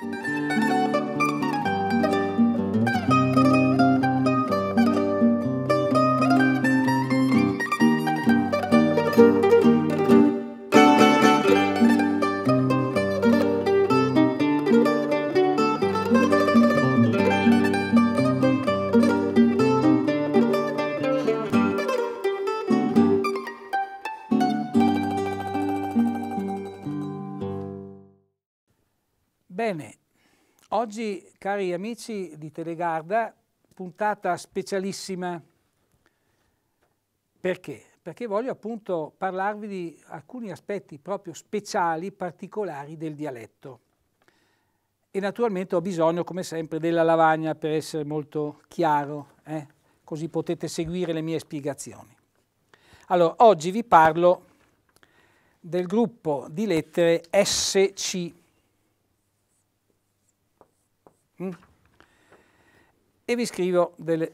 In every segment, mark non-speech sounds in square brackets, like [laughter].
Thank you. Bene, oggi cari amici di Telegarda, puntata specialissima. Perché? Perché voglio appunto parlarvi di alcuni aspetti proprio speciali, particolari del dialetto. E naturalmente ho bisogno, come sempre, della lavagna per essere molto chiaro, eh? così potete seguire le mie spiegazioni. Allora, oggi vi parlo del gruppo di lettere SC Mm? E vi scrivo delle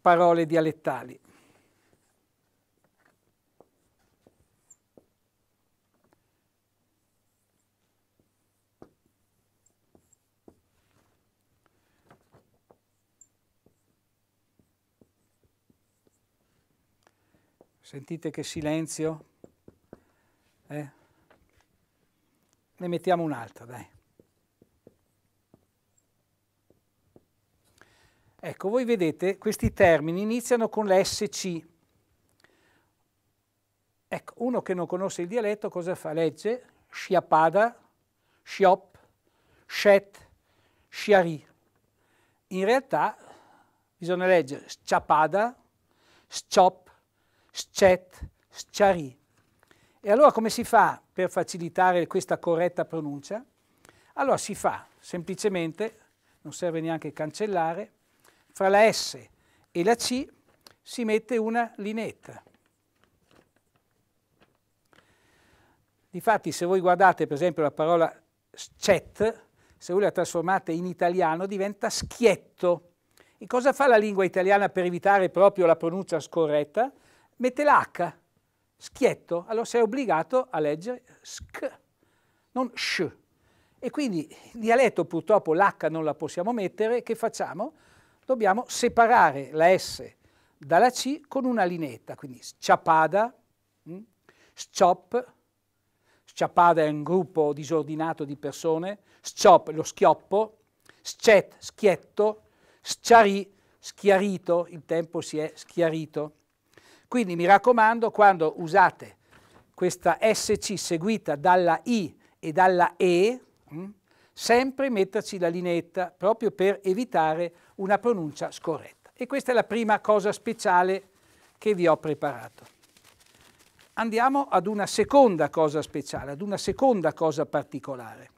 parole dialettali. Sentite che silenzio? Eh? Ne mettiamo un'altra, dai. Ecco, voi vedete, questi termini iniziano con l'SC. Ecco, uno che non conosce il dialetto cosa fa? Legge sciapada, sciop, shet, sciari. In realtà bisogna leggere sciapada, sciop, scet, sciari. E allora come si fa per facilitare questa corretta pronuncia? Allora si fa semplicemente, non serve neanche cancellare, fra la S e la C si mette una linetta. Difatti se voi guardate per esempio la parola scet, se voi la trasformate in italiano diventa schietto. E cosa fa la lingua italiana per evitare proprio la pronuncia scorretta? Mette l'H, schietto, allora sei obbligato a leggere sk, non sh. E quindi il dialetto purtroppo l'H non la possiamo mettere, che facciamo? dobbiamo separare la S dalla C con una linetta, quindi sciapada, mm, sciop, sciapada è un gruppo disordinato di persone, sciop lo schioppo, scet schietto, sciari schiarito, il tempo si è schiarito. Quindi mi raccomando quando usate questa SC seguita dalla I e dalla E, mm, sempre metterci la linetta proprio per evitare una pronuncia scorretta. E questa è la prima cosa speciale che vi ho preparato. Andiamo ad una seconda cosa speciale, ad una seconda cosa particolare.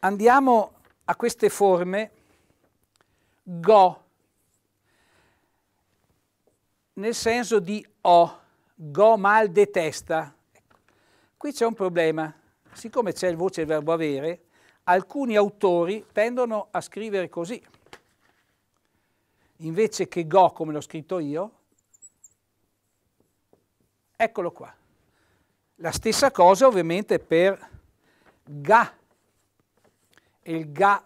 Andiamo a queste forme go, nel senso di o, go mal detesta. Qui c'è un problema siccome c'è il voce verbo avere, alcuni autori tendono a scrivere così. Invece che go come l'ho scritto io, eccolo qua. La stessa cosa ovviamente per ga. E il ga.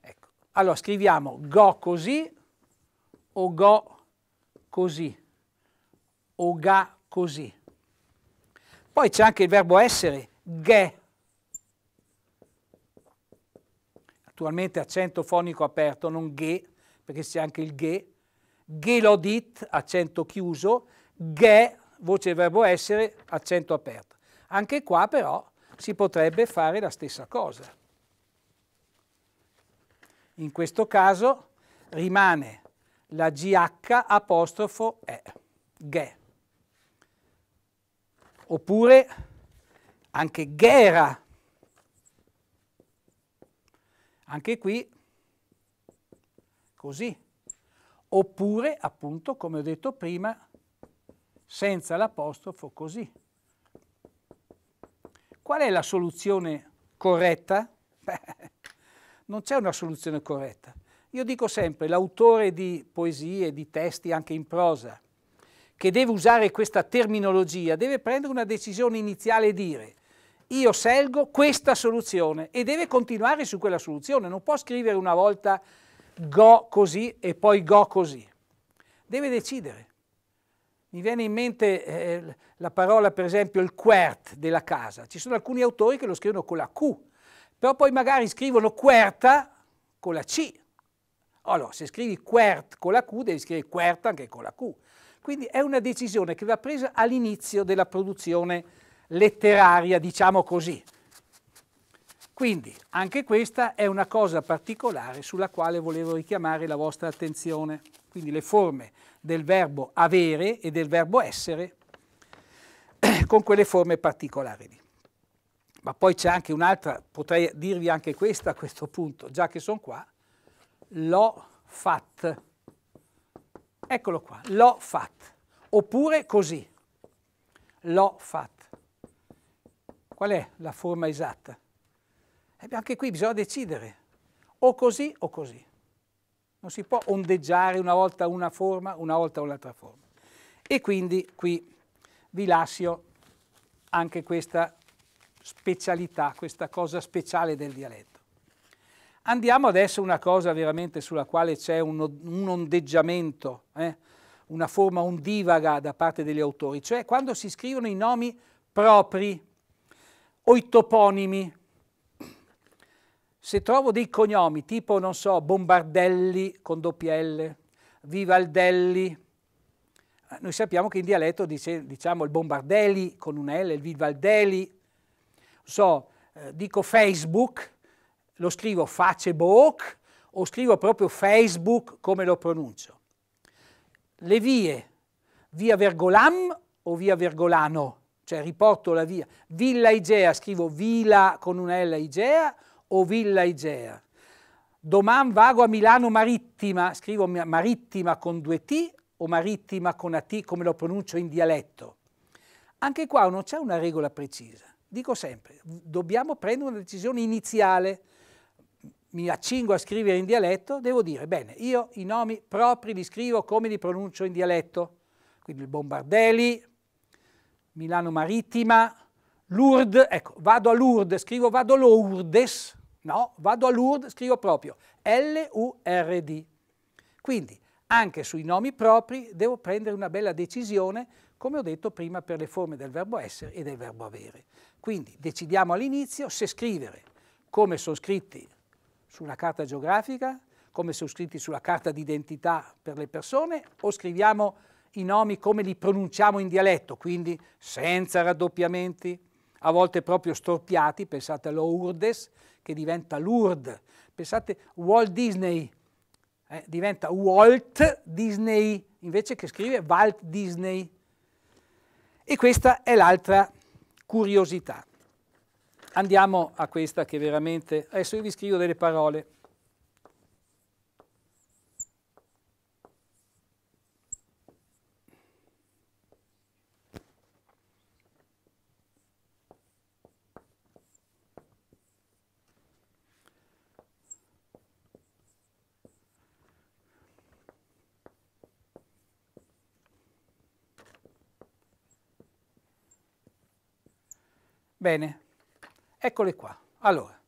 Ecco. Allora scriviamo go così o go così o ga così. Poi c'è anche il verbo essere, ghe. Naturalmente accento fonico aperto, non ghe, perché c'è anche il ghe. Gelodit, accento chiuso, ghe, voce del verbo essere, accento aperto. Anche qua però si potrebbe fare la stessa cosa. In questo caso rimane la GH apostrofo E, ghe oppure anche Gera. Anche qui così. Oppure, appunto, come ho detto prima, senza l'apostrofo così. Qual è la soluzione corretta? [laughs] non c'è una soluzione corretta. Io dico sempre, l'autore di poesie, di testi anche in prosa, che deve usare questa terminologia deve prendere una decisione iniziale e dire io scelgo questa soluzione e deve continuare su quella soluzione, non può scrivere una volta go così e poi go così, deve decidere. Mi viene in mente eh, la parola per esempio il quert della casa, ci sono alcuni autori che lo scrivono con la Q, però poi magari scrivono querta con la C allora, se scrivi quert con la Q, devi scrivere quert anche con la Q. Quindi è una decisione che va presa all'inizio della produzione letteraria, diciamo così. Quindi anche questa è una cosa particolare sulla quale volevo richiamare la vostra attenzione. Quindi le forme del verbo avere e del verbo essere [clears throat] con quelle forme particolari lì. Ma poi c'è anche un'altra, potrei dirvi anche questa a questo punto, già che sono qua, lo fat. Eccolo qua, l'ho fat. Oppure così, l'ho fat. Qual è la forma esatta? E eh anche qui bisogna decidere, o così o così. Non si può ondeggiare una volta una forma, una volta un'altra forma. E quindi qui vi lascio anche questa specialità, questa cosa speciale del dialetto. Andiamo adesso a una cosa veramente sulla quale c'è un, un, ondeggiamento, eh? una forma ondivaga da parte degli autori, cioè quando si scrivono i nomi propri o i toponimi. Se trovo dei cognomi tipo, non so, Bombardelli con doppia L, Vivaldelli, eh, noi sappiamo che in dialetto dice, diciamo il Bombardelli con una L, il Vivaldelli, non so, eh, dico Facebook, lo scrivo Facebook o scrivo proprio Facebook come lo pronuncio. Le vie, via Vergolam o via Vergolano, cioè riporto la via. Villa Igea, scrivo Villa con una L Igea o Villa Igea. Domani vago a Milano Marittima, scrivo Marittima con due T o Marittima con una T come lo pronuncio in dialetto. Anche qua non c'è una regola precisa. Dico sempre, dobbiamo prendere una decisione iniziale mi accingo a scrivere in dialetto, devo dire, bene, io i nomi propri li scrivo come li pronuncio in dialetto. Quindi il Bombardelli, Milano Marittima, Lourdes, ecco, vado a Lourdes, scrivo vado Lourdes, no, vado a Lourdes, scrivo proprio L-U-R-D. Quindi anche sui nomi propri devo prendere una bella decisione, come ho detto prima, per le forme del verbo essere e del verbo avere. Quindi decidiamo all'inizio se scrivere come sono scritti su una carta geografica, come sono scritti sulla carta d'identità per le persone, o scriviamo i nomi come li pronunciamo in dialetto, quindi senza raddoppiamenti, a volte proprio storpiati, pensate allo Urdes che diventa Lourdes, pensate Walt Disney eh, diventa Walt Disney invece che scrive Walt Disney. E questa è l'altra curiosità. Andiamo a questa che veramente... Adesso io vi scrivo delle parole. Bene, Eccole qua. Allora,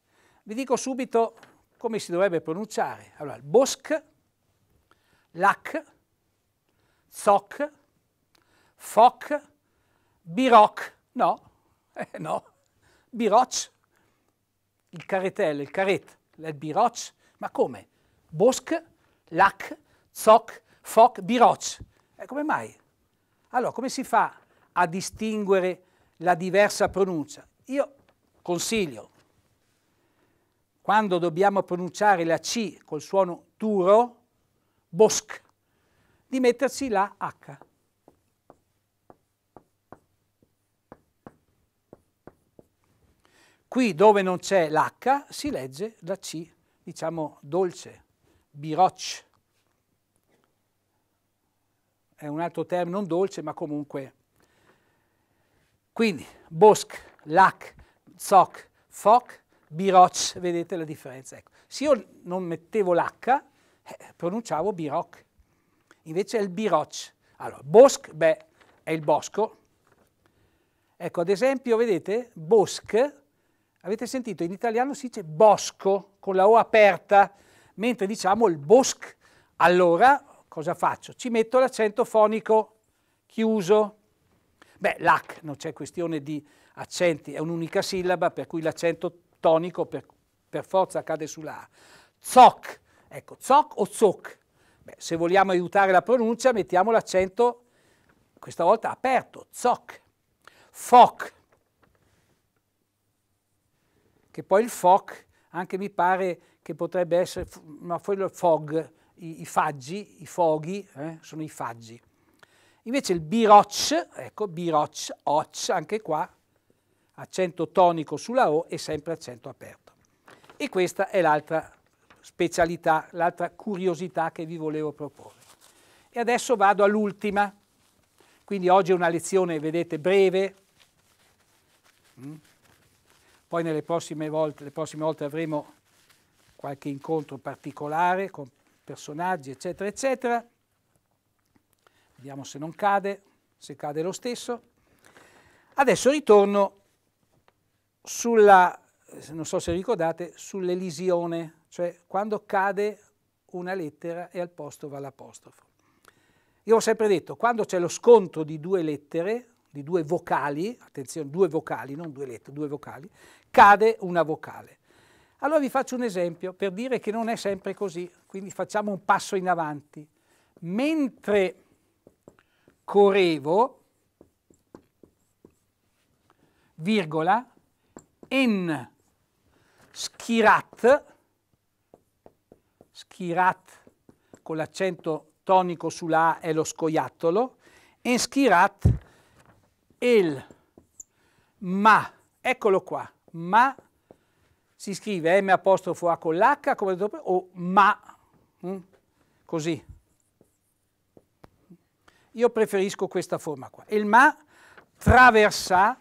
vi dico subito come si dovrebbe pronunciare. Allora, Bosch, Lac, Zoc, Foc, Biroc. No, [laughs] eh, no. Biroc, il caretello, il caret, il Biroc. Ma come? Bosch, Lac, Zoc, Foc, Biroc. E eh, come mai? Allora, come si fa a distinguere la diversa pronuncia? Io Consiglio, quando dobbiamo pronunciare la C col suono duro, bosch, di metterci la H. Qui dove non c'è l'H si legge la C, diciamo dolce, biroc. È un altro termine non dolce, ma comunque. Quindi, bosch, lac, zoc, foc, biroc, vedete la differenza. Ecco. Se io non mettevo l'H, eh, pronunciavo biroc, invece è il biroc. Allora, bosc, beh, è il bosco. Ecco, ad esempio, vedete, bosc, avete sentito, in italiano si dice bosco, con la O aperta, mentre diciamo il bosc, allora cosa faccio? Ci metto l'accento fonico chiuso. Beh, l'H, non c'è questione di accenti, è un'unica sillaba, per cui l'accento tonico per, per forza cade sulla A. Zoc, ecco, zoc o zoc. Beh, se vogliamo aiutare la pronuncia mettiamo l'accento, questa volta aperto, zoc. Foc, che poi il foc anche mi pare che potrebbe essere, ma quello il fog, i, i faggi, i foghi, eh, sono i faggi. Invece il biroc, ecco, biroc, oc, anche qua, accento tonico sulla O e sempre accento aperto. E questa è l'altra specialità, l'altra curiosità che vi volevo proporre. E adesso vado all'ultima. Quindi oggi è una lezione, vedete, breve. Mm? Poi nelle prossime volte, le prossime volte avremo qualche incontro particolare con personaggi, eccetera, eccetera. Vediamo se non cade, se cade lo stesso. Adesso ritorno sulla, eh, non so se ricordate, sull'elisione, cioè quando cade una lettera e al posto va l'apostrofo. Io ho sempre detto, quando c'è lo scontro di due lettere, di due vocali, attenzione, due vocali, non due lettere, due vocali, cade una vocale. Allora vi faccio un esempio per dire che non è sempre così, quindi facciamo un passo in avanti. Mentre corevo, virgola, en schirat, schirat con l'accento tonico sulla A è lo scoiattolo, en schirat il ma, eccolo qua, ma si scrive M apostrofo A con l'H come detto, o ma, mh? Mm? così. Io preferisco questa forma qua. Il ma traversa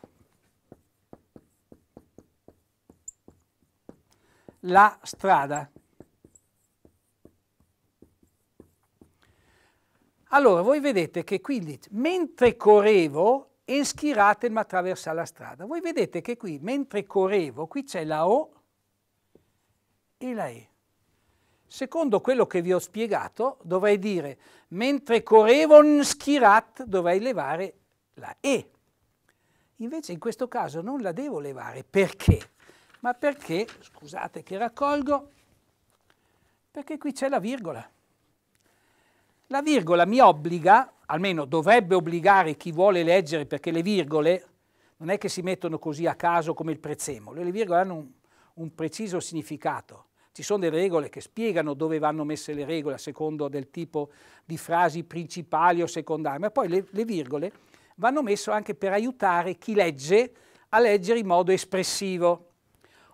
la strada. Allora, voi vedete che qui dice, mentre correvo, Enschiratem attraversa la strada. Voi vedete che qui, mentre correvo, qui c'è la O e la E. Secondo quello che vi ho spiegato, dovrei dire, mentre correvo, Enschiratem, dovrei levare la E. Invece in questo caso non la devo levare, perché? ma perché, scusate che raccolgo, perché qui c'è la virgola. La virgola mi obbliga, almeno dovrebbe obbligare chi vuole leggere, perché le virgole non è che si mettono così a caso come il prezzemolo, le virgole hanno un, un preciso significato. Ci sono delle regole che spiegano dove vanno messe le regole a secondo del tipo di frasi principali o secondarie, ma poi le, le virgole vanno messe anche per aiutare chi legge a leggere in modo espressivo.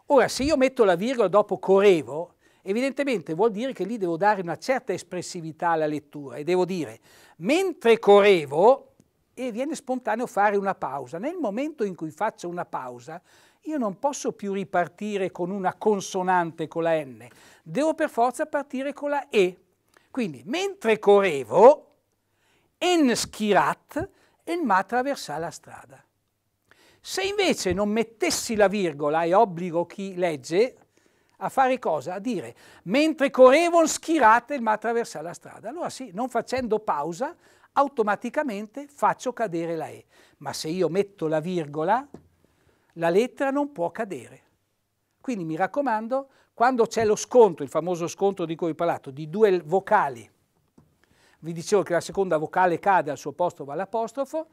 Ora, se io metto la virgola dopo corevo, evidentemente vuol dire che lì devo dare una certa espressività alla lettura e devo dire, mentre corevo, e viene spontaneo fare una pausa. Nel momento in cui faccio una pausa, io non posso più ripartire con una consonante con la N, devo per forza partire con la E. Quindi, mentre corevo, en schirat, ma attraversà la strada. Se invece non mettessi la virgola, e obbligo chi legge a fare cosa? A dire, mentre correvon schirate il ma attraversa la strada. Allora sì, non facendo pausa, automaticamente faccio cadere la E. Ma se io metto la virgola, la lettera non può cadere. Quindi mi raccomando, quando c'è lo scontro, il famoso scontro di cui ho parlato, di due vocali, vi dicevo che la seconda vocale cade al suo posto va all'apostrofo,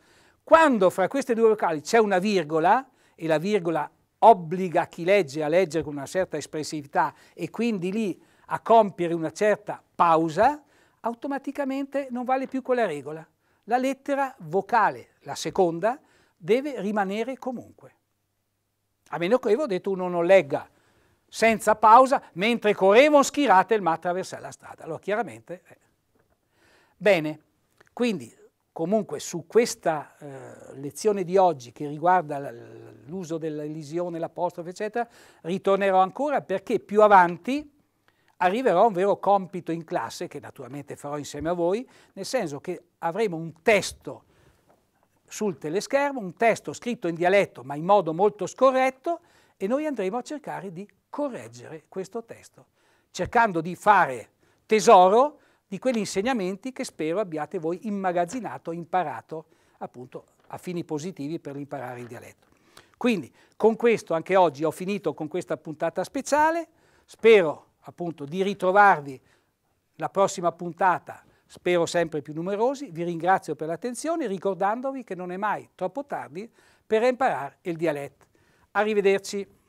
quando fra queste due vocali c'è una virgola, e la virgola obbliga chi legge a leggere con una certa espressività e quindi lì a compiere una certa pausa, automaticamente non vale più quella regola. La lettera vocale, la seconda, deve rimanere comunque. A meno che avevo detto uno non legga senza pausa, mentre correvo schirate il ma attraversare la strada. Allora chiaramente... Eh. Bene, quindi Comunque su questa eh, lezione di oggi che riguarda l'uso dell'elisione, l'apostrofe, eccetera, ritornerò ancora perché più avanti arriverò a un vero compito in classe, che naturalmente farò insieme a voi, nel senso che avremo un testo sul teleschermo, un testo scritto in dialetto ma in modo molto scorretto e noi andremo a cercare di correggere questo testo, cercando di fare tesoro di quegli insegnamenti che spero abbiate voi immagazzinato, imparato appunto a fini positivi per imparare il dialetto. Quindi con questo anche oggi ho finito con questa puntata speciale, spero appunto di ritrovarvi la prossima puntata, spero sempre più numerosi, vi ringrazio per l'attenzione ricordandovi che non è mai troppo tardi per imparare il dialetto. Arrivederci.